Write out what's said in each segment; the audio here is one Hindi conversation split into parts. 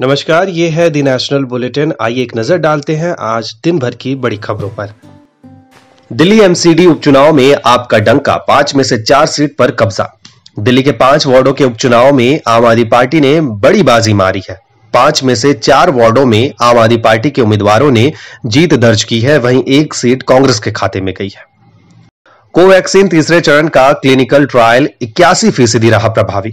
नमस्कार ये है दी नेशनल बुलेटिन आइए एक नजर डालते हैं आज दिन भर की बड़ी खबरों पर दिल्ली एमसीडी उपचुनाव में आपका डंका पांच में से चार सीट पर कब्जा दिल्ली के पांच वार्डो के उपचुनाव में आम आदमी पार्टी ने बड़ी बाजी मारी है पांच में से चार वार्डो में आम आदमी पार्टी के उम्मीदवारों ने जीत दर्ज की है वहीं एक सीट कांग्रेस के खाते में गई है कोवैक्सीन तीसरे चरण का क्लिनिकल ट्रायल इक्यासी फीसदी रहा प्रभावी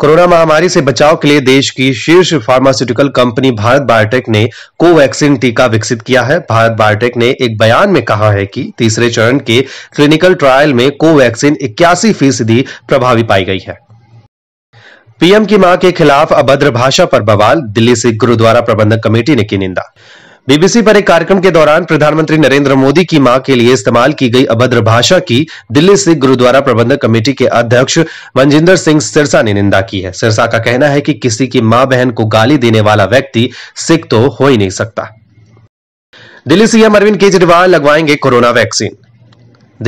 कोरोना महामारी से बचाव के लिए देश की शीर्ष फार्मास्यूटिकल कंपनी भारत बायोटेक ने कोवैक्सीन टीका विकसित किया है भारत बायोटेक ने एक बयान में कहा है कि तीसरे चरण के क्लिनिकल ट्रायल में कोवैक्सीन इक्यासी फीसदी प्रभावी पाई गई है पीएम की मां के खिलाफ अभद्र भाषा पर बवाल दिल्ली सिख गुरुद्वारा प्रबंधक कमेटी ने की निंदा बीबीसी पर एक कार्यक्रम के दौरान प्रधानमंत्री नरेंद्र मोदी की मां के लिए इस्तेमाल की गई अभद्र भाषा की दिल्ली सिख गुरुद्वारा प्रबंधक कमेटी के अध्यक्ष मंजिंदर सिंह सिरसा ने निंदा की है सिरसा का कहना है कि किसी की मां बहन को गाली देने वाला व्यक्ति सिख तो हो ही नहीं सकता दिल्ली सीएम अरविंद केजरीवाल लगवाएंगे कोरोना वैक्सीन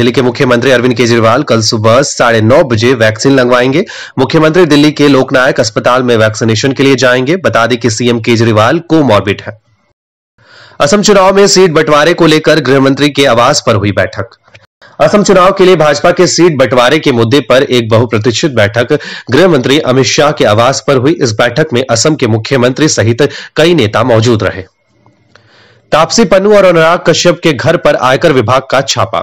दिल्ली के मुख्यमंत्री अरविंद केजरीवाल कल सुबह साढ़े नौ बजे वैक्सीन लगवाएंगे मुख्यमंत्री दिल्ली के लोकनायक अस्पताल में वैक्सीनेशन के लिए जाएंगे बता दें कि सीएम केजरीवाल को मॉर्बिट है असम चुनाव में सीट बंटवारे को लेकर गृह मंत्री के आवास पर हुई बैठक असम चुनाव के लिए भाजपा के सीट बंटवारे के मुद्दे पर एक बहुप्रतीक्षित बैठक गृह मंत्री अमित शाह के आवास पर हुई इस बैठक में असम के मुख्यमंत्री सहित कई नेता मौजूद रहे तापसी पन्नू और अनुराग कश्यप के घर पर आयकर विभाग का छापा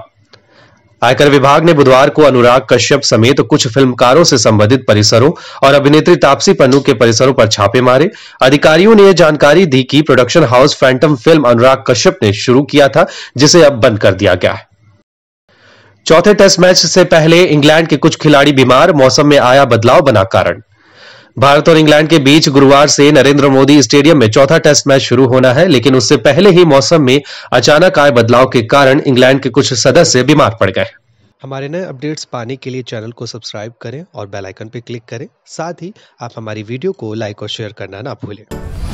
आयकर विभाग ने बुधवार को अनुराग कश्यप समेत कुछ फिल्मकारों से संबंधित परिसरों और अभिनेत्री तापसी पन्नू के परिसरों पर छापे मारे अधिकारियों ने यह जानकारी दी कि production house Phantom film Anurag Kashyap ने शुरू किया था जिसे अब बंद कर दिया गया है चौथे टेस्ट मैच से पहले इंग्लैंड के कुछ खिलाड़ी बीमार मौसम में आया बदलाव बना कारण भारत और इंग्लैंड के बीच गुरुवार से नरेंद्र मोदी स्टेडियम में चौथा टेस्ट मैच शुरू होना है लेकिन उससे पहले ही मौसम में अचानक आए बदलाव के कारण इंग्लैंड के कुछ सदस्य बीमार पड़ गए हमारे नए अपडेट्स पाने के लिए चैनल को सब्सक्राइब करें और बेल आइकन पर क्लिक करें साथ ही आप हमारी वीडियो को लाइक और शेयर करना ना भूलें